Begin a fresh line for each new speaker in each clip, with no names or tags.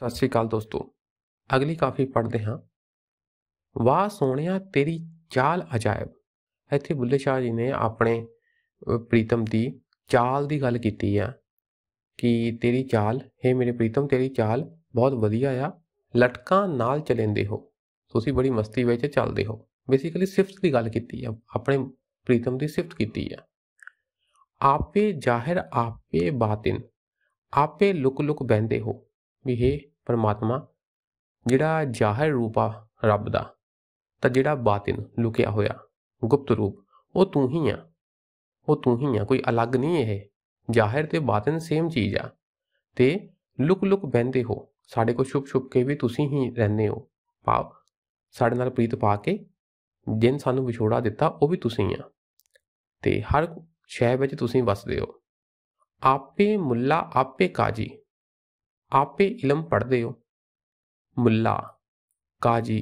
ਸਤਿ ਸ਼੍ਰੀ ਅਕਾਲ ਦੋਸਤੋ ਅਗਲੀ ਕਾਫੀ ਪੜ੍ਹਦੇ ਹਾਂ ਵਾਹ ਸੋਹਣਿਆ ਤੇਰੀ ਚਾਲ ਅਜਾਇਬ ਇੱਥੇ ਬੁੱਲੇ ਸ਼ਾਹ ਜੀ ਨੇ ਆਪਣੇ ਪ੍ਰੀਤਮ ਦੀ ਚਾਲ ਦੀ ਗੱਲ ਕੀਤੀ ਆ ਕਿ ਤੇਰੀ ਚਾਲ ਹੈ ਮੇਰੇ ਪ੍ਰੀਤਮ ਤੇਰੀ ਚਾਲ ਬਹੁਤ ਵਧੀਆ ਆ ਲਟਕਾਂ ਨਾਲ ਚਲੇਂਦੇ ਹੋ ਤੁਸੀਂ ਬੜੀ ਮਸਤੀ ਵਿੱਚ ਚੱਲਦੇ ਹੋ ਬੇਸਿਕਲੀ ਸਿਫਤ ਦੀ ਗੱਲ ਕੀਤੀ ਆ ਆਪਣੇ ਪ੍ਰੀਤਮ ਦੀ ਸਿਫਤ ਕੀਤੀ ਆ ਆਪੇ ਜ਼ਾਹਿਰ ਆਪੇ ਬਾਤਿਨ ਆਪੇ ਲੁਕ ਲੁਕ ਬੈੰਦੇ ਹੋ ਵੀ ਇਹ ਪਰਮਾਤਮਾ ਜਿਹੜਾ ਜ਼ਾਹਿਰ ਰੂਪ ਆ ਰੱਬ ਦਾ ਤਾਂ ਜਿਹੜਾ ਬਾਤਿਨ ਲੁਕਿਆ ਹੋਇਆ ਗੁਪਤ ਰੂਪ ਉਹ ਤੂੰ ਹੀ ਆ ਉਹ ਤੂੰ ਹੀ ਆ ਕੋਈ ਅਲੱਗ ਨਹੀਂ ਇਹ ਜ਼ਾਹਿਰ ਤੇ ਬਾਤਨ ਸੇਮ ਚੀਜ਼ ਆ ਤੇ ਲੁਕ ਲੁਕ ਬੰਦੇ ਹੋ ਸਾਡੇ ਕੋਲ ਛੁਪ ਛੁਪ ਕੇ ਵੀ ਤੁਸੀਂ ਹੀ ਰਹਿੰਦੇ ਹੋ ਭਾਵ ਸਾਡੇ ਨਾਲ ਪ੍ਰੀਤ ਪਾ ਕੇ ਜਿੰਨ ਸਾਨੂੰ ਵਿਛੋੜਾ ਦਿੱਤਾ ਉਹ ਵੀ ਤੁਸੀਂ ਆ ਤੇ ਹਰ ਸ਼ੈ ਵਿੱਚ ਤੁਸੀਂ ਵਸਦੇ ਹੋ ਆਪੇ ਮੁੱਲਾ ਆਪੇ ਕਾਜੀ ਆਪੇ ਇਲਮ ਪੜਦੇ ਹੋ ਮੁੱਲਾ ਕਾਜੀ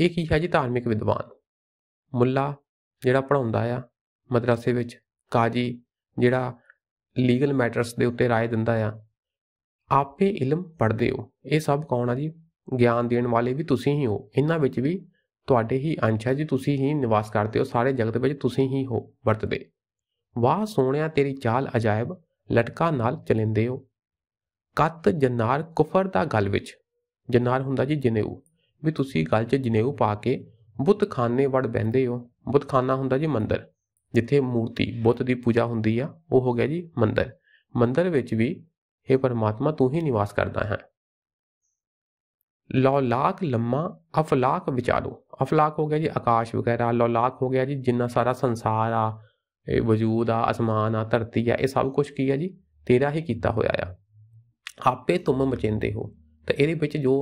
ਇਹ ਕੀ ਹੈ ਜੀ ਧਾਰਮਿਕ ਵਿਦਵਾਨ ਮੁੱਲਾ ਜਿਹੜਾ ਪੜਾਉਂਦਾ ਆ ਮਦਰਸੇ ਵਿੱਚ ਕਾਜੀ ਜਿਹੜਾ ਲੀਗਲ ਮੈਟਰਸ ਦੇ ਉੱਤੇ رائے ਦਿੰਦਾ ਆ ਆਪੇ ਇਲਮ ਪੜਦੇ ਹੋ ਇਹ ਸਭ ਕੌਣ ਆ ਜੀ ਗਿਆਨ ਦੇਣ ਵਾਲੇ ਵੀ ਤੁਸੀਂ ਹੀ ਹੋ ਇਹਨਾਂ ਵਿੱਚ ਵੀ ਤੁਹਾਡੇ ਹੀ ਅੰਸ਼ ਆ ਜੀ ਤੁਸੀਂ ਹੀ ਨਿਵਾਸ ਕਰਦੇ ਹੋ ਸਾਰੇ ਜਗਤ ਵਿੱਚ ਤੁਸੀਂ ਹੀ ਹੋ ਵਰਤਦੇ ਵਾਹ ਸੋਹਣਿਆ ਤੇਰੀ ਚਾਲ ਅਜਾਇਬ ਲਟਕਾ ਨਾਲ ਚਲਿੰਦੇ ਹੋ ਕਤ ਜਨਾਰ ਕੁਫਰ ਦਾ ਗਲ ਵਿੱਚ ਜਨਾਰ ਹੁੰਦਾ ਜੀ ਜਨੇਊ ਵੀ ਤੁਸੀਂ ਗਲ 'ਚ ਜਨੇਊ ਪਾ ਕੇ ਬੁੱਤਖਾਨੇ ਵੜ ਬੈੰਦੇ ਹੋ ਬੁੱਤਖਾਨਾ ਹੁੰਦਾ ਜੀ ਮੰਦਰ ਜਿੱਥੇ ਮੂਰਤੀ ਬੁੱਤ ਦੀ ਪੂਜਾ ਹੁੰਦੀ ਆ ਉਹ ਹੋ ਗਿਆ ਜੀ ਮੰਦਰ ਮੰਦਰ ਵਿੱਚ ਵੀ हे ਪਰਮਾਤਮਾ ਤੂੰ ਹੀ ਨਿਵਾਸ ਕਰਦਾ ਹੈ ਲੌਲਾਕ ਲੰਮਾ ਅਫਲਾਕ ਵਿਚਾਰੋ ਅਫਲਾਕ ਹੋ ਗਿਆ ਜੀ ਆਕਾਸ਼ ਵਗੈਰਾ ਲੌਲਾਕ ਹੋ ਗਿਆ ਜੀ ਜਿੰਨਾ ਸਾਰਾ ਸੰਸਾਰ ਆ ਇਹ ਵਜੂਦ ਆ ਅਸਮਾਨ ਆ ਧਰਤੀ ਆ ਇਹ ਸਭ ਕੁਝ ਕੀ ਆ ਜੀ ਤੇਰਾ ਹੀ ਕੀਤਾ ਹੋਇਆ ਆ ਆਪੇ ਤੁਮ ਮਚਿੰਦੇ ਹੋ ਤਾਂ ਇਹਦੇ ਵਿੱਚ ਜੋ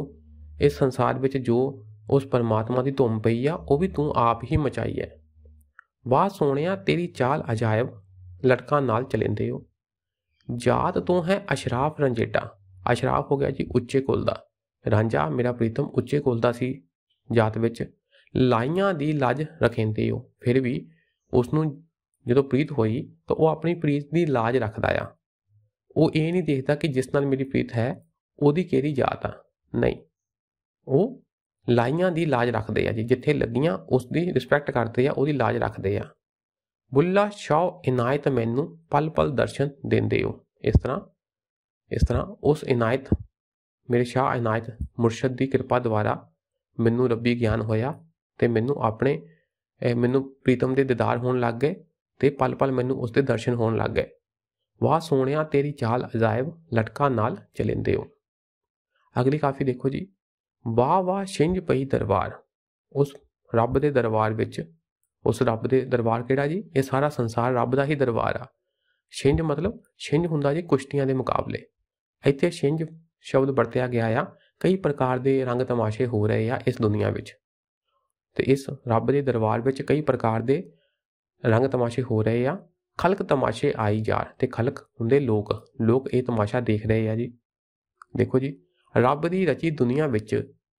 ਇਸ ਸੰਸਾਰ ਵਿੱਚ ਜੋ ਉਸ ਪਰਮਾਤਮਾ ਦੀ ਧੁੰਮ ਪਈ ਆ ਉਹ ਵੀ ਤੂੰ ਆਪ ਹੀ ਮਚਾਈ ਹੈ ਵਾਹ ਸੋਹਣਿਆ ਤੇਰੀ ਚਾਲ ਅਜਾਇਬ ਲਟਕਾ ਨਾਲ ਚਲਿੰਦੇ ਹੋ ਜਾਤ ਤੋਂ ਹੈ ਅਸ਼ਰਾਫ ਰੰਜੇਟਾ ਅਸ਼ਰਾਫ ਹੋ ਗਿਆ ਜੀ ਉੱਚੇ ਕੁਲ ਦਾ ਰਾਂਝਾ ਮੇਰਾ ਪ੍ਰੀਤਮ ਉੱਚੇ ਕੁਲ ਦਾ ਸੀ ਜਾਤ ਵਿੱਚ ਲਾਈਆਂ ਦੀ ਲੱਜ ਰਖਿੰਦੇ ਹੋ ਫਿਰ ਵੀ ਉਸ ਨੂੰ ਜਦੋਂ ਪ੍ਰੀਤ ਹੋਈ ਤਾਂ ਉਹ ਆਪਣੀ ਪ੍ਰੀਤ ਦੀ ਲਾਜ ਰੱਖਦਾ ਆ ਉਹ ਇਹ ਨਹੀਂ ਦੇਖਦਾ ਕਿ ਜਿਸ ਨਾਲ ਮੇਰੀ ਪ੍ਰੀਤ ਹੈ ਉਹਦੀ ਕਿਹੜੀ ਜਾਤ ਆ ਨਹੀਂ ਉਹ ਲਾਈਆਂ ਦੀ लाज ਰੱਖਦੇ ਆ ਜੀ ਜਿੱਥੇ ਲੱਗੀਆਂ ਉਸ ਦੀ ਰਿਸਪੈਕਟ ਕਰਦੇ ਆ ਉਹਦੀ लाज ਰੱਖਦੇ ਆ ਬੁੱਲਾ ਸ਼ਾਹ ਇਨਾਇਤ ਮੈਨੂੰ ਪਲ ਪਲ ਦਰਸ਼ਨ ਦਿੰਦੇ ਹੋ ਇਸ ਤਰ੍ਹਾਂ ਇਸ ਤਰ੍ਹਾਂ ਉਸ ਇਨਾਇਤ ਮੇਰੇ ਸ਼ਾਹ ਇਨਾਇਤ ਮੁਰਸ਼ਦ ਦੀ ਕਿਰਪਾ ਦੁਆਰਾ ਮੈਨੂੰ ਰੱਬੀ ਗਿਆਨ ਹੋਇਆ ਤੇ ਮੈਨੂੰ ਆਪਣੇ ਮੈਨੂੰ ਪ੍ਰੀਤਮ ਦੇ ਦੀਦਾਰ ਹੋਣ ਲੱਗ ਗਏ ਤੇ ਪਲ ਪਲ ਮੈਨੂੰ ਉਸ ਦੇ ਦਰਸ਼ਨ ਹੋਣ ਲੱਗ ਗਏ ਵਾਹ ਸੋਹਣਿਆ ਤੇਰੀ ਚਾਲ ਅਜਾਇਬ ਲਟਕਾ ਨਾਲ ਚਲਿੰਦੇ ਹੋ ਅਗਲੀ ਕਾਫੀ ਦੇਖੋ ਜੀ ਵਾਹ ਵਾਹ ਛਿੰਝ ਪਈ ਦਰਬਾਰ ਉਸ ਰੱਬ ਦੇ ਦਰਬਾਰ ਵਿੱਚ ਉਸ ਰੱਬ ਦੇ ਦਰਬਾਰ ਕਿਹੜਾ ਜੀ ਇਹ ਸਾਰਾ ਸੰਸਾਰ ਰੱਬ ਦਾ ਹੀ ਦਰਬਾਰ ਆ ਛਿੰਝ ਮਤਲਬ ਛਿੰਝ ਹੁੰਦਾ ਜੀ ਕੁਸ਼ਤੀਆਂ ਦੇ ਮੁਕਾਬਲੇ ਇੱਥੇ ਛਿੰਝ ਸ਼ਬਦ ਵਰਤਿਆ ਗਿਆ ਆ ਕਈ ਪ੍ਰਕਾਰ ਦੇ ਰੰਗ ਤਮਾਸ਼ੇ ਹੋ ਰਹੇ ਆ ਇਸ ਦੁਨੀਆ ਵਿੱਚ ਤੇ ਇਸ ਰੱਬ ਦੇ ਦਰਬਾਰ ਵਿੱਚ ਕਈ ਪ੍ਰਕਾਰ ਦੇ ਰੰਗ ਤਮਾਸ਼ੇ ਹੋ ਰਹੇ ਆ ਖਲਕ ਤਮਾਸ਼ੇ ਆਈ ਯਾਰ ਤੇ ਖਲਕ ਹੁੰਦੇ ਲੋਕ ਲੋਕ ਇਹ ਤਮਾਸ਼ਾ ਦੇਖ ਰਹੇ ਆ ਜੀ ਦੇਖੋ ਜੀ ਰੱਬ ਦੀ ਰਚੀ ਦੁਨੀਆ ਵਿੱਚ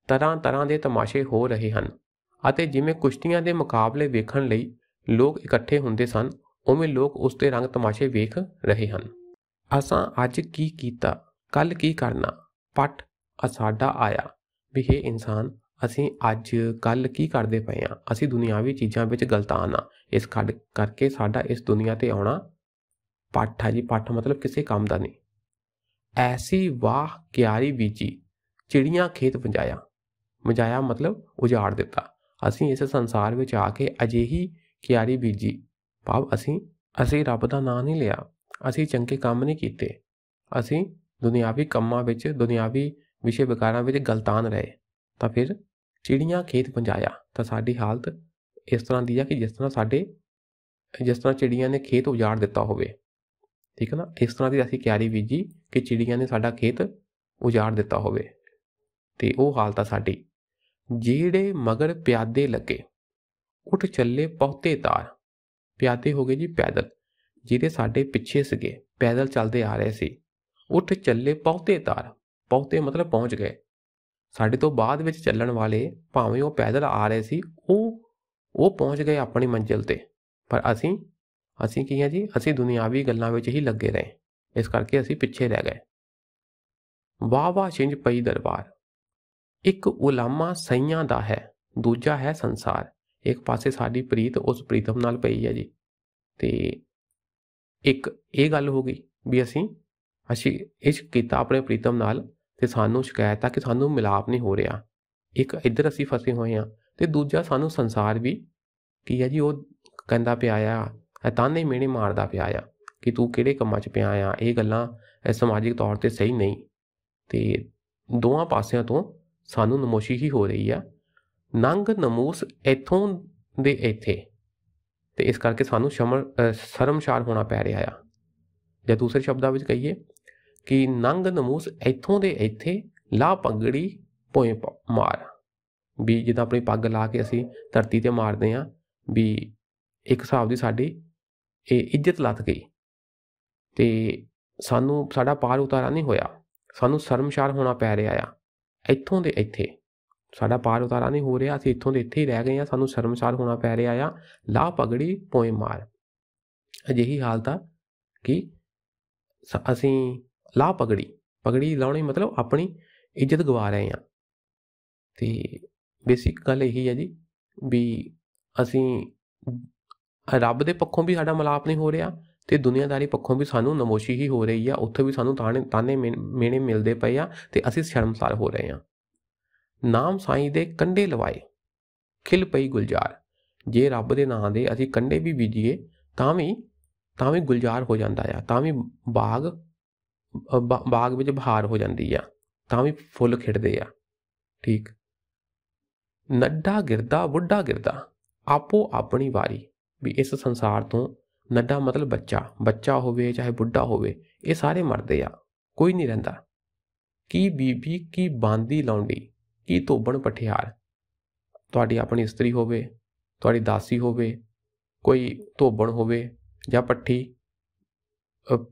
ਤਰ੍ਹਾਂ ਤਰ੍ਹਾਂ ਦੇ ਤਮਾਸ਼ੇ ਹੋ ਰਹੇ ਹਨ ਅਤੇ ਜਿਵੇਂ ਕੁਸ਼ਤੀਆਂ ਦੇ ਮੁਕਾਬਲੇ ਵੇਖਣ ਲਈ ਲੋਕ ਇਕੱਠੇ ਹੁੰਦੇ ਸਨ ਉਵੇਂ ਲੋਕ ਉਸ ਤੇ ਰੰਗ ਤਮਾਸ਼ੇ ਵੇਖ ਰਹੇ ਹਨ ਅਸਾਂ ਅੱਜ ਕੀ ਕੀਤਾ ਕੱਲ ਕੀ ਕਰਨਾ ਪਟ ਅਸਾਡਾ ਆਇਆ ਵੀ ਇਹ ਇਨਸਾਨ ਅਸੀਂ ਅੱਜ ਕੱਲ ਕੀ ਕਰਦੇ ਪਏ ਆ ਅਸੀਂ ਦੁਨਿਆਵੀ ਚੀਜ਼ਾਂ ਵਿੱਚ ਗਲਤਾਨ ਆ ਇਸ ਕੱਢ ਕਰਕੇ ਸਾਡਾ ਇਸ ਦੁਨੀਆ ਤੇ ਆਉਣਾ ਪੱਠ ਹੈ ਜੀ ਪੱਠ ਮਤਲਬ ਕਿਸੇ ਕੰਮ ਦਾ ਨਹੀਂ ਐਸੀ ਵਾਹ ਕਿਆਰੀ ਬੀਜੀ ਚਿੜੀਆਂ ਖੇਤ ਪੰਜਾਇਆ ਮਜਾਇਆ ਮਤਲਬ ਉਜਾੜ ਦਿੱਤਾ ਅਸੀਂ ਇਸ ਸੰਸਾਰ ਵਿੱਚ ਆ ਕੇ ਅਜਿਹੀ ਕਿਆਰੀ ਬੀਜੀ ਭਾਵ ਅਸੀਂ ਅਸੀਂ ਰੱਬ ਦਾ ਨਾਮ ਨਹੀਂ ਲਿਆ ਅਸੀਂ ਚੰਗੇ ਕੰਮ ਨਹੀਂ ਕੀਤੇ ਅਸੀਂ ਦੁਨਿਆਵੀ ਕੰਮਾਂ ਵਿੱਚ ਦੁਨਿਆਵੀ ਵਿਸ਼ੇ ਵਿਕਾਰਾਂ ਵਿੱਚ ਗਲਤਾਨ ਰਹੇ ਤਾਂ ਫਿਰ ਚਿੜੀਆਂ ਖੇਤ ਪੰਜਾਇਆ ਤਾਂ ਸਾਡੀ ਹਾਲਤ ਇਸ ਤਰ੍ਹਾਂ ਦੀ ਆ ਕਿ ਜਿਸ ਤਰ੍ਹਾਂ ਸਾਡੇ ਜਿਸ ਤਰ੍ਹਾਂ ਚਿੜੀਆਂ ਨੇ ਖੇਤ ਉਜਾੜ ਦਿੱਤਾ ਹੋਵੇ ਠੀਕ ਹੈ ਨਾ ਇਸ ਤਰ੍ਹਾਂ ਦੀ ਅਸੀਂ ਕਿਆਰੀ ਬੀਜੀ ਕਿ ਚਿੜੀਆਂ ਨੇ ਸਾਡਾ ਖੇਤ ਉਜਾੜ ਦਿੱਤਾ ਹੋਵੇ ਤੇ ਉਹ ਹਾਲਤ ਆ ਸਾਡੀ ਜਿਹੜੇ ਮਗਰ ਪਿਆਦੇ ਲੱਗੇ ਉੱਠ ਚੱਲੇ ਪਹੁਤੇ ਤਾਰ ਪਿਆਦੇ ਹੋ ਗਏ ਜੀ ਪੈਦਲ ਜਿਹਦੇ ਸਾਡੇ ਪਿੱਛੇ ਸੀਗੇ ਪੈਦਲ ਚੱਲਦੇ ਆ ਰਹੇ ਸੀ ਉੱਠ ਚੱਲੇ ਪਹੁਤੇ ਤਾਰ ਪਹੁਤੇ ਮਤਲਬ ਪਹੁੰਚ ਗਏ ਸਾਡੇ ਤੋਂ ਬਾਅਦ ਵਿੱਚ ਚੱਲਣ ਵਾਲੇ ਭਾਵੇਂ ਉਹ ਪੈਦਲ ਆ ਰਹੇ ਸੀ ਉਹ ਉਹ ਪਹੁੰਚ ਗਏ ਆਪਣੀ ਮੰਜ਼ਿਲ ਤੇ ਪਰ ਅਸੀਂ ਅਸੀਂ ਕੀ ਹੈ ਜੀ ਅਸੀਂ ਦੁਨਿਆਵੀ ਗੱਲਾਂ ਵਿੱਚ ਹੀ ਲੱਗੇ ਰਹੇ ਇਸ ਕਰਕੇ ਅਸੀਂ ਪਿੱਛੇ ਰਹਿ ਗਏ ਵਾ ਵਾ ਛਿੰਜ ਪਈ ਦਰਬਾਰ ਇੱਕ ਉਲਾਮਾ ਸਈਆਂ ਦਾ ਹੈ ਦੂਜਾ ਹੈ ਸੰਸਾਰ ਇੱਕ ਪਾਸੇ ਸਾਡੀ ਪ੍ਰੀਤ ਉਸ ਪ੍ਰੀਤਮ ਨਾਲ ਪਈ ਹੈ ਜੀ ਤੇ ਇੱਕ ਇਹ ਗੱਲ ਹੋ ਗਈ ਵੀ ਅਸੀਂ ਅਸੀਂ ਇਸ ਕੀਤਾ ਆਪਣੇ ਪ੍ਰੀਤਮ ਨਾਲ ਤੇ ਸਾਨੂੰ ਸ਼ਿਕਾਇਤ ਆ ਕਿ ਸਾਨੂੰ ਮਿਲਾਪ ਨਹੀਂ ਹੋ ਰਿਹਾ ਇੱਕ ਇੱਧਰ ਅਸੀਂ ਫਸੇ ਹੋਏ ਆ ਤੇ ਦੂਜਾ ਸਾਨੂੰ ਸੰਸਾਰ ਵੀ ਕੀ ਹੈ ਜੀ ਉਹ ਕਹਿੰਦਾ ਪਿਆ ਆ ਤਾਨੇ ਮੇਣੇ ਮਾਰਦਾ ਪਿਆ ਆ ਕਿ ਤੂੰ ਕਿਹੜੇ ਕੰਮਾਂ 'ਚ ਪਿਆ ਆ ਇਹ ਗੱਲਾਂ ਸਮਾਜਿਕ ਤੌਰ ਤੇ ਸਹੀ ਨਹੀਂ ਤੇ ਦੋਹਾਂ ਪਾਸਿਆਂ ਤੋਂ ਸਾਨੂੰ ਨਮੋਸ਼ੀ ਹੀ ਹੋ ਰਹੀ ਆ ਨੰਗ ਨਮੂਸ ਇਥੋਂ ਦੇ ਇੱਥੇ ਤੇ ਇਸ ਕਰਕੇ ਸਾਨੂੰ ਸ਼ਰਮਸ਼ਾਰ ਹੋਣਾ ਪੈ ਰਿਹਾ ਆ ਜਾਂ ਦੂਸਰੇ ਸ਼ਬਦਾਂ ਵਿੱਚ ਕਹੀਏ ਕਿ ਨੰਗ ਨਮੂਸ ਇਥੋਂ ਦੇ ਇੱਥੇ ਲਾ ਪੰਗੜੀ ਪੋਏ ਮਾਰ ਵੀ ਜਿੱਦਾਂ ਆਪਣੀ ਪੱਗ ਲਾ ਕੇ ਅਸੀਂ ਧਰਤੀ ਤੇ ਮਾਰਦੇ ਆ ਵੀ ਇੱਕ ਹਿਸਾਬ ਦੀ ਸਾਡੀ ਇਹ ਇੱਜ਼ਤ ਲੱਥ ਗਈ ਤੇ ਸਾਨੂੰ ਸਾਡਾ ਪਾਰ ਉਤਾਰਾ ਨਹੀਂ ਹੋਇਆ ਸਾਨੂੰ ਸ਼ਰਮਸ਼ਾਰ ਹੋਣਾ ਪੈ ਰਿਹਾ ਆ ਇੱਥੋਂ ਦੇ ਇੱਥੇ ਸਾਡਾ ਪਾਰ ਉਤਾਰਾ ਨਹੀਂ ਹੋ ਰਿਹਾ ਅਸੀਂ ਇੱਥੋਂ ਦੇ ਇੱਥੇ ਹੀ ਰਹਿ ਗਏ ਆ ਸਾਨੂੰ ਸ਼ਰਮਸ਼ਾਰ ਹੋਣਾ ਪੈ ਰਿਹਾ ਆ ਲਾ ਪਗੜੀ ਪੋਏ ਮਾਰ ਅਜਿਹੀ ਹਾਲਤ ਆ ਕਿ ਅਸੀਂ ਲਾ ਪਗੜੀ ਪਗੜੀ ਲਾਉਣੀ ਮਤਲਬ ਆਪਣੀ ਇੱਜ਼ਤ ਗਵਾ ਰਹੇ ਆ ਤੇ ਬੇਸਿਕ ਗੱਲ ਇਹੀ ਹੈ ਜੀ ਵੀ ਅਸੀਂ ਰੱਬ ਦੇ ਪੱਖੋਂ ਵੀ ਸਾਡਾ ਮਲਾਪ ਨਹੀਂ ਹੋ ਰਿਹਾ ਤੇ ਦੁਨੀਆਦਾਰੀ ਪੱਖੋਂ ਵੀ ਸਾਨੂੰ ਨਮੋਸ਼ੀ ਹੀ ਹੋ ਰਹੀ ਆ ਉੱਥੇ ਵੀ ਸਾਨੂੰ ਤਾਣੇ ਤਾਨੇ ਮੇਣੇ ਮਿਲਦੇ ਪਏ ਆ ਤੇ ਅਸੀਂ ਸ਼ਰਮਸਾਰ ਹੋ ਰਹੇ ਆ ਨਾਮ ਸਾਈਂ ਦੇ ਕੰਡੇ ਲਵਾਏ ਖਿਲ ਪਈ ਗੁਲਜ਼ਾਰ ਜੇ ਰੱਬ ਦੇ ਨਾਂ ਦੇ ਅਸੀਂ ਕੰਡੇ ਵੀ ਬੀਜੀਏ ਤਾਂ ਵੀ ਤਾਂ ਵੀ ਗੁਲਜ਼ਾਰ ਹੋ ਜਾਂਦਾ ਆ ਤਾਂ ਵੀ ਬਾਗ ਬਾਗ ਵਿੱਚ ਬਹਾਰ ਹੋ ਜਾਂਦੀ ਆ ਤਾਂ ਵੀ ਫੁੱਲ ਖਿੜਦੇ ਆ ਠੀਕ ਨੱਡਾ ਗਿਰਦਾ ਬੁੱਢਾ ਗਿਰਦਾ ਆਪੋ ਆਪਣੀ ਵਾਰੀ ਵੀ ਇਸ ਸੰਸਾਰ ਤੋਂ ਨੱਡਾ ਮਤਲਬ ਬੱਚਾ ਬੱਚਾ ਹੋਵੇ ਚਾਹੇ ਬੁੱਢਾ ਹੋਵੇ ਇਹ ਸਾਰੇ ਮਰਦੇ ਆ ਕੋਈ ਨਹੀਂ ਰਹਿੰਦਾ ਕੀ ਬੀਬੀ ਕੀ ਬਾਂਦੀ ਲੌਂਡੀ ਕੀ ਧੋਬਣ ਪਠਿਆਰ ਤੁਹਾਡੀ ਆਪਣੀ ਇਸਤਰੀ ਹੋਵੇ ਤੁਹਾਡੀ ਦਾਸੀ ਹੋਵੇ ਕੋਈ ਧੋਬਣ ਹੋਵੇ ਜਾਂ ਪੱਠੀ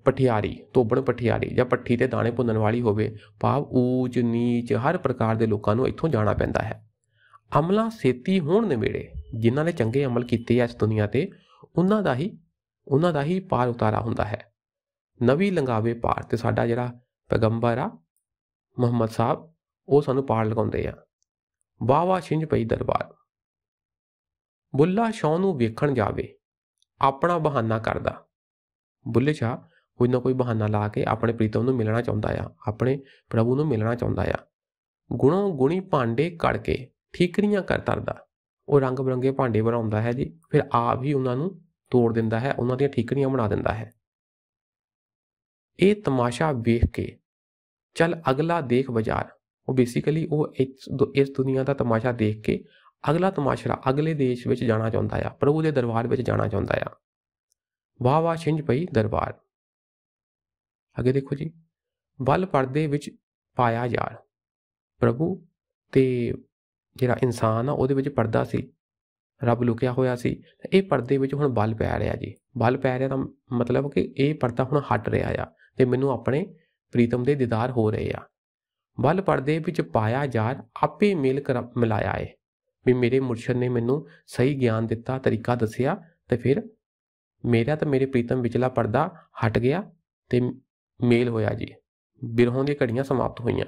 ਪਠਿਆਰੀ ਧੋਬਣ ਪਠਿਆਰੀ ਜਾਂ ਪੱਠੀ ਤੇ ਦਾਣੇ ਭੁੰਨਣ ਵਾਲੀ ਹੋਵੇ ਭਾਵ ਊਚ ਨੀਚ ਹਰ ਪ੍ਰਕਾਰ ਦੇ ਲੋਕਾਂ ਨੂੰ ਇੱਥੋਂ ਜਾਣਾ ਪੈਂਦਾ ਹੈ ਅਮਲਾ ਸੇਤੀ ਹੋਣ ਦੇ ਨਿਮੇੜੇ ਜਿਨ੍ਹਾਂ ਨੇ ਚੰਗੇ ਅਮਲ ਕੀਤੇ ਅੱਜ ਦੁਨੀਆ ਤੇ ਉਹਨਾਂ ਦਾ ਹੀ ਉਹਨਾਂ ਦਾ ਹੀ ਪਾਰ ਉਤਾਰਾ ਹੁੰਦਾ ਹੈ ਨਵੀਂ ਲੰਗਾਵੇ ਪਾਰ ਤੇ ਸਾਡਾ ਜਿਹੜਾ ਪੈਗੰਬਰ ਆ ਮੁਹੰਮਦ ਸਾਹਿਬ ਉਹ ਸਾਨੂੰ ਪਾਰ ਲਗਾਉਂਦੇ ਆ ਵਾਵਾ ਛਿੰਝ ਪਈ ਦਰਬਾਰ ਬੁੱਲਾ ਸ਼ੌ ਨੂੰ ਵੇਖਣ ਜਾਵੇ ਆਪਣਾ ਬਹਾਨਾ ਕਰਦਾ ਬੁੱਲੇ ਸ਼ਾ ਕੋਈ ਨਾ ਕੋਈ ਬਹਾਨਾ ਲਾ ਕੇ ਆਪਣੇ ਪ੍ਰੀਤਮ ਨੂੰ ਮਿਲਣਾ ਚਾਹੁੰਦਾ ਆ ਆਪਣੇ ਪ੍ਰਭੂ ਨੂੰ ਮਿਲਣਾ ਚਾਹੁੰਦਾ ਆ ਗੁਣੋ ਗੁਣੀ ਭਾਂਡੇ ਕੜ ਕੇ ਠੀਕਰੀਆਂ ਕਰ ਤਰਦਾ ਉਹ ਰੰਗ ਬਰੰਗੇ ਭਾਂਡੇ ਬਣਾਉਂਦਾ ਹੈ ਜੀ ਫਿਰ ਆਪ ਹੀ ਉਹਨਾਂ ਨੂੰ ਤੋੜ ਦਿੰਦਾ ਹੈ ਉਹਨਾਂ ਦੀਆਂ ਠੀਕਰੀਆਂ ਬਣਾ ਦਿੰਦਾ ਹੈ ਇਹ ਤਮਾਸ਼ਾ ਵੇਖ ਕੇ ਚੱਲ ਅਗਲਾ ਦੇਖ ਬਾਜ਼ਾਰ ਉਹ ਬੇਸਿਕਲੀ ਉਹ ਇਸ ਦੁਨੀਆ ਦਾ ਤਮਾਸ਼ਾ ਦੇਖ ਕੇ ਅਗਲਾ ਤਮਾਸ਼ਾ ਅਗਲੇ ਦੇਸ਼ ਵਿੱਚ ਜਾਣਾ ਚਾਹੁੰਦਾ ਆ ਪ੍ਰਭੂ ਦੇ ਦਰਬਾਰ ਵਿੱਚ ਜਾਣਾ ਚਾਹੁੰਦਾ ਆ ਵਾਹ ਵਾਹ ਛਿੰਝ ਪਈ ਦਰਬਾਰ ਅੱਗੇ ਦੇਖੋ ਜੀ ਵੱਲ ਪਰਦੇ ਵਿੱਚ ਪਾਇਆ ਯਾਰ ਪ੍ਰਭੂ ਤੇ ਜਿਹੜਾ ਇਨਸਾਨ ਆ ਉਹਦੇ ਵਿੱਚ ਪਰਦਾ ਸੀ ਰੱਬ ਲੁਕਿਆ ਹੋਇਆ ਸੀ ਇਹ ਪਰਦੇ ਵਿੱਚ ਹੁਣ ਬਲ ਪੈ ਰਿਹਾ ਜੀ ਬਲ ਪੈ ਰਿਹਾ ਤਾਂ ਮਤਲਬ ਕਿ ਇਹ ਪਰਦਾ ਹੁਣ ਹਟ ਰਿਹਾ ਆ ਤੇ ਮੈਨੂੰ ਆਪਣੇ ਪ੍ਰੀਤਮ ਦੇ ਦੀਦਾਰ ਹੋ ਰਹੇ ਆ ਬਲ ਪਰਦੇ ਵਿੱਚ ਪਾਇਆ ਯਾਰ ਆਪੇ ਕਰ ਮਿਲਾਇਆ ਏ ਵੀ ਮੇਰੇ ਮੁਰਸ਼ਦ ਨੇ ਮੈਨੂੰ ਸਹੀ ਗਿਆਨ ਦਿੱਤਾ ਤਰੀਕਾ ਦੱਸਿਆ ਤੇ ਫਿਰ ਮੇਰਾ ਤਾਂ ਮੇਰੇ ਪ੍ਰੀਤਮ ਵਿਚਲਾ ਪਰਦਾ ਹਟ ਗਿਆ ਤੇ ਮੇਲ ਹੋਇਆ ਜੀ ਬਿਰਹੋਂ ਦੀਆਂ ਘੜੀਆਂ ਸਮਾਪਤ ਹੋਈਆਂ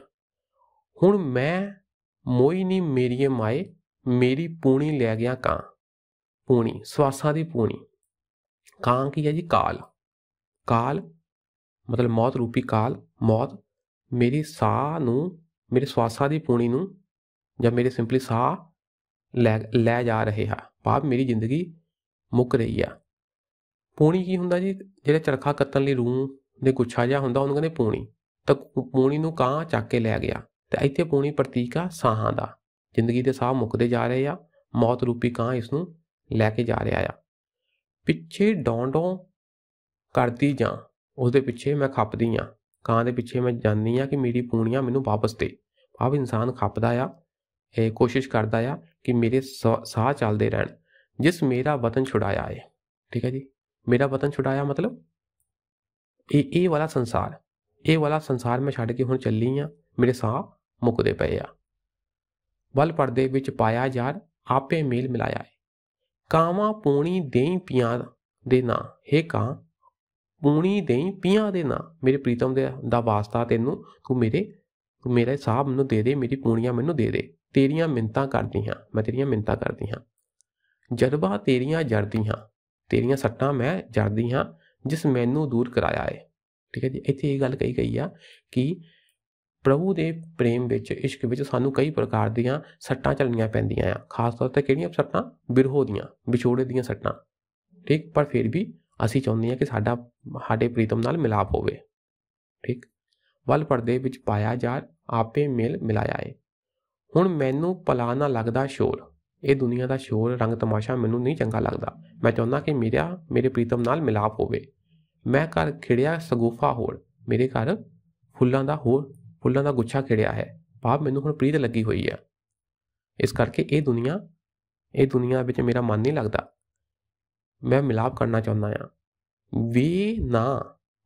ਹੁਣ ਮੈਂ ਮੋਈ ਨੀ ਮੇਰੀਏ ਮਾਏ ਮੇਰੀ ਪੂਣੀ ਲੈ ਗਿਆ ਕਾਂ ਪੂਣੀ ਸਵਾਸਾਂ ਦੀ ਪੂਣੀ ਕਾਂ ਕੀ ਹੈ ਜੀ ਕਾਲ ਕਾਲ ਮਤਲਬ ਮੌਤ ਰੂਪੀ ਕਾਲ ਮੌਤ ਮੇਰੀ ਸਾਹ ਨੂੰ ਮੇਰੇ ਸਵਾਸਾਂ ਦੀ ਪੂਣੀ ਨੂੰ ਜਾਂ ਮੇਰੇ ਸਿੰਪਲੀ ਸਾਹ ਲੈ ਲੈ ਜਾ ਰਹੇ ਹਾਂ ਭਾਵ ਮੇਰੀ ਜ਼ਿੰਦਗੀ ਮੁੱਕ ਰਹੀ ਆ ਪੂਣੀ ਕੀ ਹੁੰਦਾ ਜੀ ਜਿਹੜਾ ਚਰਖਾ ਕੱਤਣ ਲਈ ਰੂਹ ਦੇ ਗੁੱਛਾ ਜਾਂ ਹੁੰਦਾ ਉਹਨੂੰ ਕਹਿੰਦੇ ਪੂਣੀ ਤਾਂ ਪੂਣੀ ਨੂੰ ਕਾਂ ਚੱਕ ਕੇ ਲੈ ਗਿਆ ਤੇ ਇੱਥੇ ਪੂਣੀ ਪ੍ਰਤੀਕ ਆ ਸਾਹਾਂ ਦਾ ਜ਼ਿੰਦਗੀ ਦੇ ਸਾਹ ਮੁੱਕਦੇ ਜਾ ਰਹੇ ਆ ਮੌਤ ਰੂਪੀ ਕਾਂ ਇਸ ਨੂੰ ਲੈ ਕੇ ਜਾ ਰਿਹਾ ਆ ਪਿੱਛੇ ਡੌਂਡੋਂ ਕਰਦੀ ਜਾਂ ਉਸ ਦੇ ਪਿੱਛੇ ਮੈਂ ਖੱਪਦੀ ਆ ਕਾਂ ਦੇ ਪਿੱਛੇ ਮੈਂ ਜਾਂਦੀ ਆ ਕਿ ਮੇਰੀ ਪੂਣੀਆਂ ਮੈਨੂੰ ਵਾਪਸ ਦੇ ਆਪ ਇਨਸਾਨ ਖੱਪਦਾ ਆ ਇਹ ਕੋਸ਼ਿਸ਼ ਕਰਦਾ ਆ ਕਿ ਮੇਰੇ ਸਾਹ ਚੱਲਦੇ ਰਹਿਣ ਜਿਸ ਮੇਰਾ ਵਤਨ ਛੁਡਾਇਆ ਏ ਠੀਕ ਹੈ ਜੀ ਮੇਰਾ ਵਤਨ ਛੁਡਾਇਆ ਮਤਲਬ ਇਹ ਇਹ ਵਾਲਾ ਸੰਸਾਰ ਇਹ ਵਾਲਾ ਸੰਸਾਰ ਮੈਂ ਛੱਡ ਕੇ ਹੁਣ ਚੱਲੀ ਆ ਮੇਰੇ ਸਾਹ ਮੁੱਕਦੇ ਪਏ ਆ ਵੱਲ ਪਰਦੇ ਵਿੱਚ ਪਾਇਆ ਯਾਰ ਆਪੇ ਮੇਲ ਮਿਲਾਇਆ ਏ ਕਾਵਾ ਪੂਣੀ ਦੇਈ ਪੀਆਂ ਦੇ ਨਾਂ ਹੇ ਕਾ ਪੂਣੀ ਦੇਈ ਪੀਆਂ ਦੇ ਨਾਂ ਮੇਰੇ ਪ੍ਰੀਤਮ ਦੇ ਦਾ ਵਾਸਤਾ ਤੈਨੂੰ ਤੂੰ ਮੇਰੇ ਤੂੰ ਮੇਰੇ ਸਾਹਬ ਨੂੰ ਦੇ ਦੇ ਮੇਰੀ ਪੂਣੀਆਂ ਮੈਨੂੰ ਦੇ ਦੇ ਤੇਰੀਆਂ ਮਿੰਤਾ ਕਰਦੀ ਹਾਂ ਮੈਂ ਤੇਰੀਆਂ ਮਿੰਤਾ ਕਰਦੀ ਹਾਂ ਜਰਬਾ ਤੇਰੀਆਂ ਜੜਦੀ ਹਾਂ ਤੇਰੀਆਂ ਸੱਟਾਂ ਮੈਂ ਜੜਦੀ ਹਾਂ ਜਿਸ ਮੈਨੂੰ ਦੂਰ ਕਰਾਇਆ ਏ ਠੀਕ ਹੈ ਜੀ ਇੱਥੇ ਇਹ ਗੱਲ ਕਹੀ ਗਈ ਆ ਕਿ ਪ੍ਰਭੂ ਦੇ ਪ੍ਰੇਮ ਵਿੱਚ ਇਸ਼ਕ ਵਿੱਚ ਸਾਨੂੰ ਕਈ ਪ੍ਰਕਾਰ ਦੀਆਂ ਸੱਟਾਂ ਚੱਲਣੀਆਂ ਪੈਂਦੀਆਂ ਆ ਖਾਸ ਤੌਰ ਤੇ ਕਿਹੜੀਆਂ ਸੱਟਾਂ ਬਿਰਹੋ ਦੀਆਂ ਵਿਛੋੜੇ ਦੀਆਂ ਸੱਟਾਂ ਠੀਕ ਪਰ ਫਿਰ ਵੀ ਅਸੀਂ ਚਾਹੁੰਦੇ ਹਾਂ ਕਿ ਸਾਡਾ ਸਾਡੇ ਪ੍ਰੀਤਮ ਨਾਲ ਮਿਲਾਪ ਹੋਵੇ ਠੀਕ ਵੱਲ ਪਰਦੇ ਵਿੱਚ ਪਾਇਆ ਜਾ ਆਪੇ ਮਿਲ ਮਿਲਾਇਆ ਏ ਹੁਣ ਮੈਨੂੰ ਪਲਾ ਨਾ ਲੱਗਦਾ ਸ਼ੋਰ ਇਹ ਦੁਨੀਆ ਦਾ ਸ਼ੋਰ ਰੰਗ ਤਮਾਸ਼ਾ ਮੈਨੂੰ ਨਹੀਂ ਚੰਗਾ ਲੱਗਦਾ ਮੈਂ ਚਾਹੁੰਦਾ ਕਿ ਮੇਰਾ ਮੇਰੇ ਪ੍ਰੀਤਮ ਨਾਲ ਮਿਲਾਪ ਹੋਵੇ ਮੈਂ ਘਰ ਖਿੜਿਆ ਸਗੋਫਾ ਹੋਰ ਮੇਰੇ ਘਰ ਫੁੱਲਾਂ ਦਾ ਹੋਰ ਫੁੱਲਾਂ ਦਾ ਗੁੱਛਾ ਖਿੜਿਆ ਹੈ ਭਾਵ ਮੈਨੂੰ ਹੁਣ ਪ੍ਰੀਤ ਲੱਗੀ ਹੋਈ ਆ ਇਸ ਕਰਕੇ ਇਹ ਦੁਨੀਆ ਇਹ ਦੁਨੀਆ ਵਿੱਚ ਮੇਰਾ ਮਨ ਨਹੀਂ ਲੱਗਦਾ ਮੈਂ ਮਿਲਾਪ ਕਰਨਾ ਚਾਹੁੰਦਾ ਆ ਵੀ ਨਾ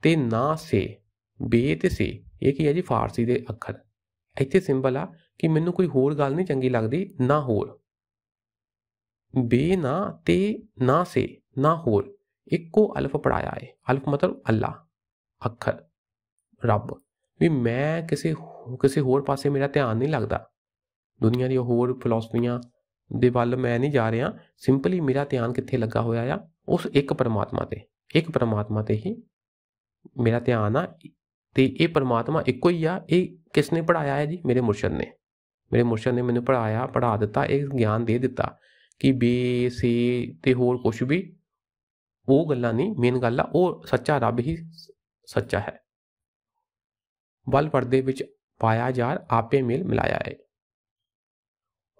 ਤੇ ਨਾ ਸੇ ਬੇ ਤੇ ਸੇ ਇਹ ਕੀ ਹੈ ਜੀ ਫਾਰਸੀ ਦੇ ਅੱਖਰ ਇੱਥੇ ਸਿੰਬਲ ਆ ਕਿ ਮੈਨੂੰ ਕੋਈ ਹੋਰ ਗੱਲ ਨਹੀਂ ਚੰਗੀ ਲੱਗਦੀ ਨਾ ਹੋਰ ਬੇ ਨਾ ਤੇ ਨਾ ਸੇ ਨਾ ਹੋਰ ਇੱਕੋ ਅਲਫ ਪੜਾਇਆ ਹੈ ਅਲਫ ਮਤਲਬ ਅੱਲਾ ਅੱਖਰ ਰੱਬ ਵੀ ਮੈਂ ਕਿਸੇ ਕਿਸੇ ਹੋਰ ਪਾਸੇ ਮੇਰਾ ਧਿਆਨ ਨਹੀਂ ਲੱਗਦਾ ਦੁਨੀਆ ਦੀ ਹੋਰ ਫਿਲਾਸਫੀਆਂ ਦੇ ਵੱਲ ਮੈਂ ਨਹੀਂ ਜਾ ਰਿਹਾ ਸਿੰਪਲੀ ਮੇਰਾ ਧਿਆਨ ਕਿੱਥੇ ਲੱਗਾ ਹੋਇਆ ਆ ਉਸ ਇੱਕ ਪਰਮਾਤਮਾ ਤੇ ਇੱਕ ਪਰਮਾਤਮਾ ਤੇ ਹੀ ਮੇਰਾ ਧਿਆਨ ਆ ਤੇ ਇਹ ਪਰਮਾਤਮਾ ਇੱਕੋ ਹੀ ਆ ਇਹ ਕਿਸ ਨੇ ਪੜਾਇਆ ਹੈ ਜੀ ਮੇਰੇ ਮੁਰਸ਼ਦ ਨੇ ਮੇਰੇ ਮੁਰਸ਼ਦ ਨੇ ਮੈਨੂੰ ਪੜਾਇਆ ਪੜਾ ਦਿੱਤਾ ਇਹ ਗਿਆਨ ਦੇ ਦਿੱਤਾ ਕਿ ਬੀ ਸੀ ਤੇ ਹੋਰ ਕੁਝ ਵੀ ਉਹ ਗੱਲਾਂ ਨਹੀਂ ਮੇਨ ਗੱਲ ਆ ਉਹ ਸੱਚਾ ਰੱਬ ਹੀ ਸੱਚਾ ਹੈ ਬਲ ਪਰਦੇ ਵਿੱਚ ਪਾਇਆ ਯਾਰ ਆਪੇ ਮਿਲ ਮਿਲਾਇਆ ਏ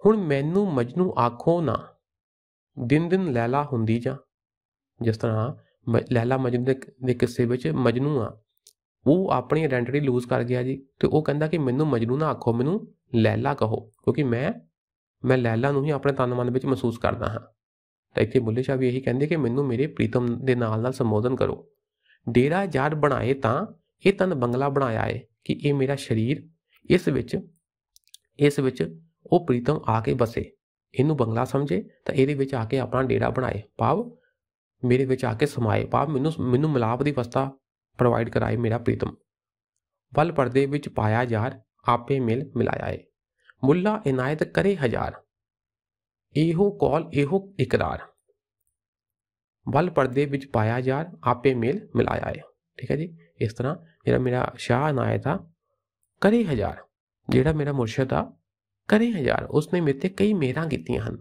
ਹੁਣ ਮੈਨੂੰ ਮਜਨੂ ਆਖੋ ਨਾ ਦਿਨ ਦਿਨ ਲੈਲਾ ਹੁੰਦੀ ਜਾਂ ਜਿਸ ਤਰ੍ਹਾਂ ਲੈਲਾ ਮਜਨੂ ਦੇ ਕਿੱਸੇ ਵਿੱਚ ਮਜਨੂ ਆ ਉਹ ਆਪਣੀ ਆਇਡੈਂਟੀਟੀ ਲੂਜ਼ ਕਰ ਗਿਆ ਜੀ ਤੇ ਉਹ ਕਹਿੰਦਾ ਕਿ ਮੈਨੂੰ ਮਜਨੂ ਨਾ ਆਖੋ ਮੈਨੂੰ ਲੈਲਾ ਕਹੋ ਕਿਉਂਕਿ ਮੈਂ ਮੈਂ ਲੈਲਾ ਨੂੰ ਹੀ ਆਪਣੇ ਤਨ ਮਨ ਵਿੱਚ ਮਹਿਸੂਸ ਕਰਦਾ ਹਾਂ ਤਾਂ ਇੱਥੇ ਬੁੱਲੇ ਸ਼ਾਹ ਵੀ ਇਹੀ ਕਹਿੰਦੇ ਕਿ ਮੈਨੂੰ ਮੇਰੇ ਪ੍ਰੀਤਮ ਦੇ ਨਾਲ ਨਾਲ ਸੰਬੋਧਨ ਕਰੋ ਡੇਰਾ ਜਾੜ ਬਣਾਏ ਤਾਂ ਇਹ ਤਨ ਬੰਗਲਾ ਬਣਾਇਆ ਏ ਕਿ ਇਹ ਮੇਰਾ ਸਰੀਰ ਇਸ ਵਿੱਚ ਇਸ ਵਿੱਚ ਉਹ ਪ੍ਰੀਤਮ ਆ ਕੇ ਬਸੇ ਇਹਨੂੰ ਬੰਗਲਾ ਸਮਝੇ ਤਾਂ ਇਹਦੇ ਵਿੱਚ ਆ ਕੇ ਆਪਣਾ ਡੇਰਾ ਬਣਾਏ ਪਾਵ ਮੇਰੇ ਵਿੱਚ ਆ ਕੇ ਸਮਾਏ ਪਾਵ ਮੈਨੂੰ ਮੈਨੂੰ ਮਿਲਾਪ ਦੀ ਅਵਸਥਾ ਪ੍ਰੋਵਾਈਡ ਕਰਾਏ ਮੇਰਾ ਪ੍ਰੀਤਮ ਵੱਲ ਪਰਦੇ ਵਿੱਚ ਪਾਇਆ ਯਾਰ ਆਪੇ ਮਿਲ ਮਿਲਾਇਆ ਏ ਮੁੱਲਾ ਇਨਾਇਤ ਕਰੇ ਹਜ਼ਾਰ ਇਹੋ ਕੌਲ ਇਹੋ ਇਕਰਾਰ ਵੱਲ ਪਰਦੇ ਵਿੱਚ ਪਾਇਆ ਯਾਰ ਆਪੇ ਮਿਲ ਮਿਲਾਇਆ ਏ ਠੀਕ ਹੈ ਜੀ ਇਸ ਤਰ੍ਹਾਂ ਜਿਹੜਾ ਮੇਰਾ ਸ਼ਾਹ ਅਨਾਇਤ ਆ ਕਰੇ ਹਜ਼ਾਰ ਜਿਹੜਾ ਮੇਰਾ ਮੁਰਸ਼ਿਦ ਆ ਕਰੇ ਹਜ਼ਾਰ ਉਸਨੇ ਮੇਤੇ ਕਈ ਮਿਹਰਾਂ ਕੀਤੀਆਂ ਹਨ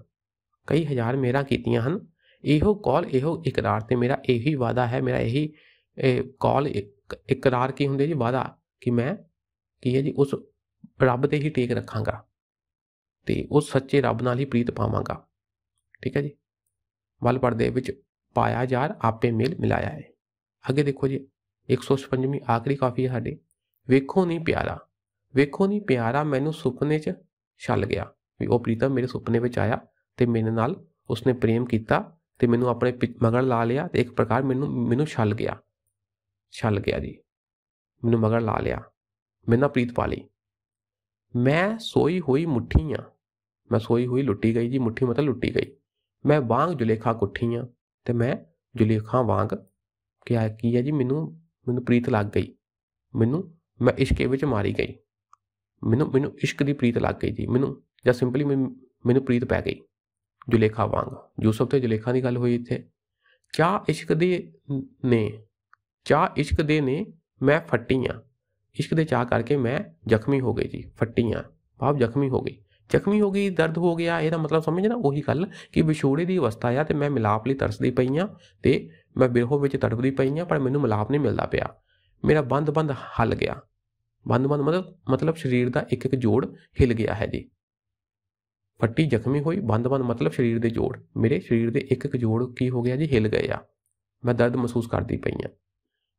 ਕਈ ਹਜ਼ਾਰ ਮਿਹਰਾਂ ਕੀਤੀਆਂ ਹਨ ਇਹੋ ਕੌਲ ਇਹੋ ਇਕਰਾਰ ਤੇ ਮੇਰਾ ਇਹੀ ਵਾਦਾ ਹੈ ਮੇਰਾ ਇਹੀ ਕੌਲ ਇਕਰਾਰ ਕੀ ਹੁੰਦੀ ਹੈ ਜੀ ਵਾਦਾ ਕਿ ਮੈਂ ਕੀ ਹੈ ਜੀ ਉਸ ਰੱਬ ਤੇ ਹੀ ਟੇਕ ਰੱਖਾਂਗਾ ਤੇ ਉਸ ਸੱਚੇ ਰੱਬ ਨਾਲ ਹੀ ਪ੍ਰੀਤ ਪਾਵਾਂਗਾ ਠੀਕ ਹੈ ਜੀ ਵੱਲ ਪਰਦੇ ਵਿੱਚ ਪਾਇਆ ਯਾਰ ਆਪੇ ਮੇਲ ਮਿਲਾਇਆ ਹੈ ਅੱਗੇ ਦੇਖੋ ਜੀ 155ਵੀਂ ਆਖਰੀ ਕਾਫੀ ਹੈ ਸਾਡੀ ਵੇਖੋ ਨਹੀਂ ਪਿਆਰਾ ਵੇਖੋ ਨਹੀਂ ਪਿਆਰਾ ਮੈਨੂੰ ਸੁਪਨੇ 'ਚ ਛਲ ਗਿਆ ਵੀ ਉਹ ਪ੍ਰੀਤਮ ਮੇਰੇ ਸੁਪਨੇ ਵਿੱਚ ਆਇਆ ਤੇ ਮੇਰੇ ਨਾਲ ਉਸਨੇ ਪ੍ਰੇਮ ਕੀਤਾ ਤੇ ਮੈਨੂੰ ਆਪਣੇ ਮਗਰ ਲਾ ਲਿਆ ਤੇ ਇੱਕ ਪ੍ਰਕਾਰ ਮੈਨੂੰ ਮੈਨੂੰ ਛਲ ਗਿਆ ਛਲ ਗਿਆ ਜੀ ਮੈਨੂੰ ਮਗਰ ਲਾ ਲਿਆ ਮੈਨਾਂ ਪ੍ਰੀਤ ਪਾ ਲਈ ਮੈਂ ਸੋਈ ਹੋਈ ਮੁੱਠੀ ਆ ਮੈਂ ਸੋਈ ਹੋਈ ਲੁੱਟੀ ਗਈ ਜੀ ਮੁੱਠੀ ਮਤਲਬ ਲੁੱਟੀ ਗਈ ਮੈਂ ਵਾਂਗ ਜੁਲੇਖਾ ਕੁੱਠੀ ਆ ਤੇ ਮੈਂ ਜੁਲੇਖਾ ਵਾਂਗ ਕਿਆ ਕੀ ਹੈ ਜੀ ਮੈਨੂੰ ਮੈਨੂੰ ਪ੍ਰੀਤ ਲੱਗ ਗਈ ਮੈਨੂੰ ਮੈਂ ਇਸ਼ਕੇ ਵਿੱਚ ਮਾਰੀ ਗਈ ਮੈਨੂੰ ਮੈਨੂੰ ਇਸ਼ਕ ਦੀ ਪ੍ਰੀਤ ਲੱਗ ਗਈ ਜੀ ਮੈਨੂੰ ਜਾਂ ਸਿੰਪਲੀ ਮੈਨੂੰ ਪ੍ਰੀਤ ਪੈ ਗਈ ਜੁਲੇਖਾ ਵਾਂਗ ਯੂਸਫ ਤੇ ਜੁਲੇਖਾ ਦੀ ਗੱਲ ਹੋਈ ਇੱਥੇ ਕਿਆ ਇਸ਼ਕ ਦੇ ਨੇ ਕਿਆ ਇਸ਼ਕ ਦੇ ਨੇ ਮੈਂ ਫੱਟੀਆਂ ਇਸ਼ਕ ਦੇ ਚਾਹ ਕਰਕੇ ਮੈਂ ਜ਼ਖਮੀ ਹੋ ਗਈ ਜੀ ਫੱਟੀਆਂ ਭਾਵ ਜ਼ਖਮੀ ਹੋ ਗਈ ਜ਼ਖਮੀ ਹੋ ਗਈ ਦਰਦ ਹੋ ਗਿਆ ਇਹਦਾ ਮਤਲਬ ਸਮਝਣਾ ਉਹੀ ਗੱਲ ਕਿ ਵਿਛੋੜੇ ਦੀ ਅਵਸਥਾ ਆ ਤੇ ਮੈਂ ਮਿਲਾਪ ਲਈ ਤਰਸਦੀ ਪਈ ਆ ਤੇ ਮੈਂ ਬਿਲਕੁਲ ਵਿੱਚ ਤੜਪਦੀ ਪਈ ਆ ਪਰ ਮੈਨੂੰ ਮਲਾਪ ਨਹੀਂ ਮਿਲਦਾ ਪਿਆ ਮੇਰਾ ਬੰਦ-ਬੰਦ ਹੱਲ ਗਿਆ ਬੰਦ-ਬੰਦ ਮਤਲਬ ਮਤਲਬ ਸਰੀਰ ਦਾ ਇੱਕ ਇੱਕ ਜੋੜ ਹਿਲ ਗਿਆ ਹੈ ਜੀ ਫੱਟੀ ਜ਼ਖਮੀ ਹੋਈ ਬੰਦ-ਬੰਦ ਮਤਲਬ ਸਰੀਰ ਦੇ ਜੋੜ ਮੇਰੇ ਸਰੀਰ ਦੇ ਇੱਕ ਇੱਕ ਜੋੜ ਕੀ ਹੋ ਗਿਆ ਜੀ ਹਿਲ ਗਏ ਆ ਮੈਂ ਦਰਦ ਮਹਿਸੂਸ ਕਰਦੀ ਪਈ ਆ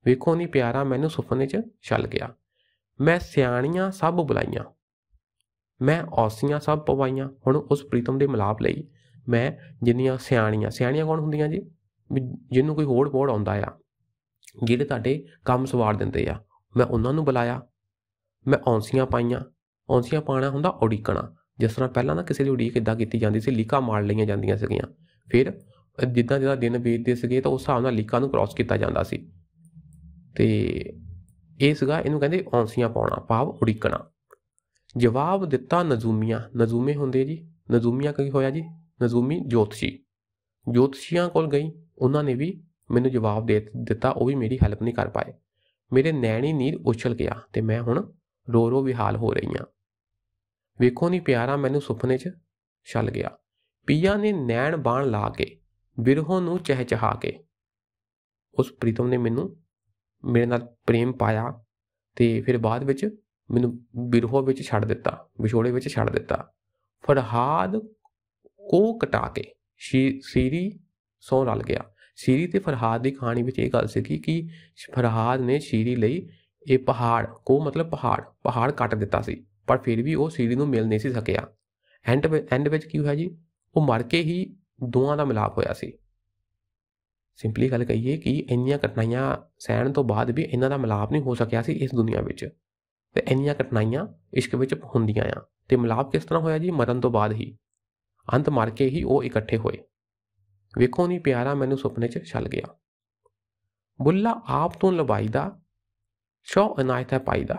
ਵੇਖੋ ਨਹੀਂ ਪਿਆਰਾ ਮੈਨੂੰ ਸੁਪਨੇ 'ਚ ਛਲ ਗਿਆ ਮੈਂ ਸਿਆਣੀਆਂ ਸਭ ਬੁਲਾਈਆਂ ਮੈਂ ਔਸੀਆਂ ਸਭ ਪਵਾਈਆਂ ਹੁਣ ਉਸ ਪ੍ਰੀਤਮ ਦੇ ਮਲਾਪ ਲਈ ਮੈਂ ਜਿੰਨੀਆਂ ਸਿਆਣੀਆਂ ਸਿਆਣੀਆਂ ਕੌਣ ਹੁੰਦੀਆਂ ਜੀ ਜਿਹਨੂੰ ਕੋਈ ਹੋੜ ਪੋੜ ਆਉਂਦਾ ਆ ਜਿਹੜੇ ਤੁਹਾਡੇ ਕੰਮ ਸਵਾਰ ਦਿੰਦੇ ਆ ਮੈਂ ਉਹਨਾਂ ਨੂੰ ਬੁਲਾਇਆ ਮੈਂ ਔਂਸੀਆਂ ਪਾਈਆਂ ਔਂਸੀਆਂ ਪਾਣਾ ਹੁੰਦਾ ਉਡੀਕਣਾ ਜਿਸ ਤਰ੍ਹਾਂ ਪਹਿਲਾਂ ਨਾ ਕਿਸੇ ਦੀ ਉਡੀਕ ਇਦਾਂ ਕੀਤੀ ਜਾਂਦੀ ਸੀ ਲੀਕਾ ਮਾਰ ਲਈਆਂ ਜਾਂਦੀਆਂ ਸੀਗੀਆਂ ਫਿਰ ਜਿੱਦਾਂ ਜਿੱਦਾਂ ਦਿਨ ਬੀਤਦੇ ਸੀਗੇ ਤਾਂ ਉਸ ਹਿਸਾਬ ਨਾਲ ਲੀਕਾ ਨੂੰ ਕ੍ਰਾਸ ਕੀਤਾ ਜਾਂਦਾ ਸੀ ਤੇ ਇਹ ਸੀਗਾ ਇਹਨੂੰ ਕਹਿੰਦੇ ਔਂਸੀਆਂ ਪਾਉਣਾ ਭਾਵ ਉਡੀਕਣਾ ਜਵਾਬ ਦਿੱਤਾ ਨਜ਼ੂਮੀਆਂ ਨਜ਼ੂਮੇ ਹੁੰਦੇ ਜੀ ਨਜ਼ੂਮੀਆਂ ਕੀ ਹੋਇਆ ਜੀ ਨਜ਼ੂਮੀ ਜੋਤਸ਼ੀ ਜੋਤਸ਼ੀਆਂ ਕੋਲ ਗਈ ਉਹਨਾਂ ਨੇ ਵੀ ਮੈਨੂੰ ਜਵਾਬ ਦੇ ਦਿੱਤਾ ਉਹ ਵੀ ਮੇਰੀ ਹੈਲਪ ਨਹੀਂ ਕਰ ਪਾਏ ਮੇਰੇ ਨੈਣੀ ਨੀਰ ਉਛਲ ਗਿਆ ਤੇ ਮੈਂ ਹੁਣ ਰੋ ਰੋ ਵਿਹਾਲ ਹੋ ਰਹੀ ਹਾਂ ਵੇਖੋ ਨਹੀਂ ਪਿਆਰਾ ਮੈਨੂੰ ਸੁਪਨੇ 'ਚ ਛਲ ਗਿਆ ਪੀਆ ਨੇ ਨੈਣ ਬਾਣ ਲਾ ਕੇ ਬਿਰਹੋ ਨੂੰ ਚਹਿਚਹਾ ਕੇ ਉਸ ਪ੍ਰੀਤਮ ਨੇ ਮੈਨੂੰ ਮੇਰੇ ਨਾਲ ਪ੍ਰੇਮ ਪਾਇਆ ਤੇ ਫਿਰ ਬਾਅਦ ਵਿੱਚ ਮੈਨੂੰ ਬਿਰਹੋ ਵਿੱਚ ਛੱਡ ਦਿੱਤਾ ਵਿਛੋੜੇ ਵਿੱਚ ਛੱਡ ਦਿੱਤਾ ਫਰਹਾਦ ਕੋ ਕਟਾ ਕੇ ਸ਼ੀਰੀ ਸੌ ਰਲ ਗਿਆ ਸ਼ੀਰੀ ਤੇ ਫਰਹਾਦ ਦੀ ਕਹਾਣੀ ਵਿੱਚ ਇਹ ਗੱਲ ਸੀ ਕਿ ਫਰਹਾਦ ਨੇ ਸ਼ੀਰੀ ਲਈ ਇਹ ਪਹਾੜ ਕੋ ਮਤਲਬ ਪਹਾੜ ਪਹਾੜ ਕੱਟ ਦਿੱਤਾ ਸੀ ਪਰ ਫਿਰ ਵੀ ਉਹ ਸ਼ੀਰੀ ਨੂੰ ਮਿਲ ਨਹੀਂ ਸੀ ਸਕਿਆ ਐਂਡ ਐਂਡ ਵਿੱਚ ਕੀ ਹੋਇਆ ਜੀ ਉਹ ਮਰ ਕੇ ਹੀ ਦੋਹਾਂ ਦਾ ਮਿਲਾਪ ਹੋਇਆ ਸੀ ਸਿੰਪਲੀ ਗੱਲ ਕਹੀਏ ਕਿ ਇੰਨੀਆਂ ਕਟਨਾਈਆਂ ਸਹਿਣ ਤੋਂ ਬਾਅਦ ਵੀ ਇਹਨਾਂ ਦਾ ਮਿਲਾਪ ਨਹੀਂ ਹੋ ਸਕਿਆ ਸੀ ਇਸ ਦੁਨੀਆ ਵਿੱਚ ਤੇ ਇੰਨੀਆਂ ਕਠਿਨਾਈਆਂ ਇਸ਼ਕ ਵਿੱਚ ਹੁੰਦੀਆਂ ਆ ਤੇ ਮਿਲਾਪ ਕਿਸ ਤਰ੍ਹਾਂ ਹੋਇਆ ਜੀ ਮਰਨ ਤੋਂ ਬਾਅਦ ਹੀ ਅੰਤ ਮਰ ਕੇ ਹੀ ਉਹ ਇਕੱਠੇ ਹੋਏ ਵੇਖੋ ਨਹੀਂ ਪਿਆਰਾ ਮੈਨੂੰ ਸੁਪਨੇ 'ਚ ਛਲ ਗਿਆ ਬੁੱਲਾ ਆਪ ਤੋਂ ਲਵਾਈਦਾ ਸ਼ੌ ਅਨਾਇਤ ਹੈ ਪਾਈਦਾ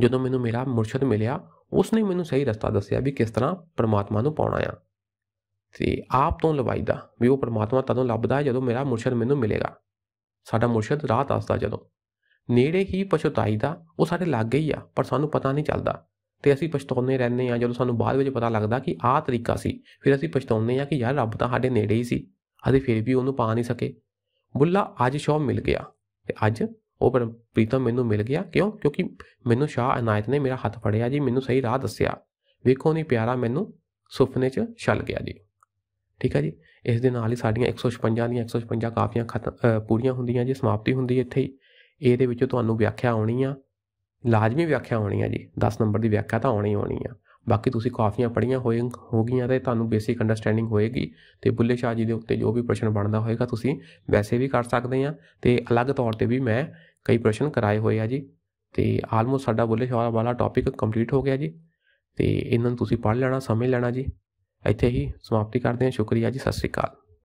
ਜਦੋਂ ਮੈਨੂੰ ਮੇਰਾ ਮੁਰਸ਼ਦ ਮਿਲਿਆ ਉਸਨੇ ਮੈਨੂੰ ਸਹੀ ਰਸਤਾ ਦੱਸਿਆ ਵੀ ਕਿਸ ਤਰ੍ਹਾਂ ਪਰਮਾਤਮਾ ਨੂੰ ਪਾਉਣਾ ਆ ਤੇ ਆਪ ਤੋਂ ਲਵਾਈਦਾ ਵੀ ਉਹ ਪਰਮਾਤਮਾ ਤਦੋਂ ਲੱਭਦਾ ਹੈ ਜਦੋਂ ਮੇਰਾ ਮੁਰਸ਼ਦ ਮੈਨੂੰ ਮਿਲੇਗਾ ਸਾਡਾ ਮੁਰਸ਼ਦ ਰਾਤ ਆਸਦਾ ਜਦੋਂ ਨੇੜੇ ਹੀ ਪਛਤਾਈ ਦਾ ਉਹ ਸਾਡੇ ਲੱਗ ਗਈ ਆ ਪਰ ਸਾਨੂੰ ਪਤਾ ਨਹੀਂ ਚੱਲਦਾ ਤੇ ਅਸੀਂ ਪਛਤਾਉਂਦੇ ਰਹਿੰਦੇ ਆ ਜਦੋਂ ਸਾਨੂੰ ਬਾਅਦ ਵਿੱਚ ਪਤਾ ਲੱਗਦਾ ਕਿ ਆਹ ਤਰੀਕਾ ਸੀ ਫਿਰ ਅਸੀਂ ਪਛਤਾਉਂਦੇ ਆ ਕਿ ਯਾਰ ਰੱਬ ਤਾਂ ਸਾਡੇ ਨੇੜੇ ਹੀ ਸੀ ਅਸੀਂ ਫਿਰ ਵੀ ਉਹਨੂੰ ਪਾ ਨਹੀਂ ਸਕੇ ਬੁੱਲਾ ਅੱਜ ਸ਼ੌਪ ਮਿਲ ਗਿਆ ਤੇ ਅੱਜ ਉਹ ਪਰ ਪ੍ਰੀਤਮ ਮੈਨੂੰ ਮਿਲ ਗਿਆ ਕਿਉਂ ਕਿਉਂਕਿ ਮੈਨੂੰ ਸ਼ਾਹ ਅਨਾਇਤ ਨੇ ਮੇਰਾ ਹੱਥ ਫੜਿਆ ਜੀ ਮੈਨੂੰ ਸਹੀ ਰਾਹ ਦੱਸਿਆ ਵੇਖੋ ਨਹੀਂ ਪਿਆਰਾ ਮੈਨੂੰ ਸੁਪਨੇ 'ਚ ਛਲ ਗਿਆ ਜੀ ਠੀਕ ਹੈ ਜੀ ਇਸ ਦੇ ਨਾਲ ਹੀ ਸਾਡੀਆਂ 156 ਦੀਆਂ 156 ਕਾਫੀਆਂ ਪੂਰੀਆਂ ਹੁੰਦੀਆਂ ਜੀ ਸਮਾਪਤੀ ਹੁੰਦੀ ਇੱਥੇ ਹੀ ਇਹਦੇ ਵਿੱਚੋਂ ਤੁਹਾਨੂੰ ਵਿਆਖਿਆ ਆਉਣੀ ਆ ਲਾਜ਼ਮੀ ਵਿਆਖਿਆ ਹੋਣੀ ਹੈ ਜੀ 10 ਨੰਬਰ ਦੀ ਵਿਆਖਿਆ ਤਾਂ ਆਉਣੀ ਆਉਣੀ ਆ ਬਾਕੀ ਤੁਸੀਂ ਕਾਫੀਆਂ ਪੜੀਆਂ ਹੋਏ ਹੋ ਗਈਆਂ ਤੇ ਤੁਹਾਨੂੰ ਬੇਸਿਕ ਅੰਡਰਸਟੈਂਡਿੰਗ ਹੋਏਗੀ ਤੇ ਬੁੱਲੇ ਸ਼ਾਹ ਜੀ ਦੇ ਉੱਤੇ ਜੋ ਵੀ ਪ੍ਰਸ਼ਨ ਬਣਦਾ ਹੋਏਗਾ ਤੁਸੀਂ ਵੈਸੇ ਵੀ ਕਰ ਸਕਦੇ ਆ ਤੇ ਅਲੱਗ ਤੌਰ ਤੇ ਵੀ ਮੈਂ ਕਈ ਪ੍ਰਸ਼ਨ ਕਰਾਏ ਹੋਏ ਆ ਜੀ ਤੇ ਆਲਮੋਸਟ ਸਾਡਾ ਬੁੱਲੇ ਸ਼ਾਹ ਵਾਲਾ ਟੌਪਿਕ ਕੰਪਲੀਟ ਹੋ ਗਿਆ ਜੀ ਤੇ ਇਹਨਾਂ ਨੂੰ ਤੁਸੀਂ ਪੜ੍ਹ ਲੈਣਾ ਸਮਝ ਲੈਣਾ ਜੀ ਇੱਥੇ ਹੀ ਸਮਾਪਤੀ ਕਰਦੇ ਹਾਂ ਸ਼ੁਕਰੀਆ ਜੀ ਸਤਿ ਸ਼੍ਰੀ ਅਕਾਲ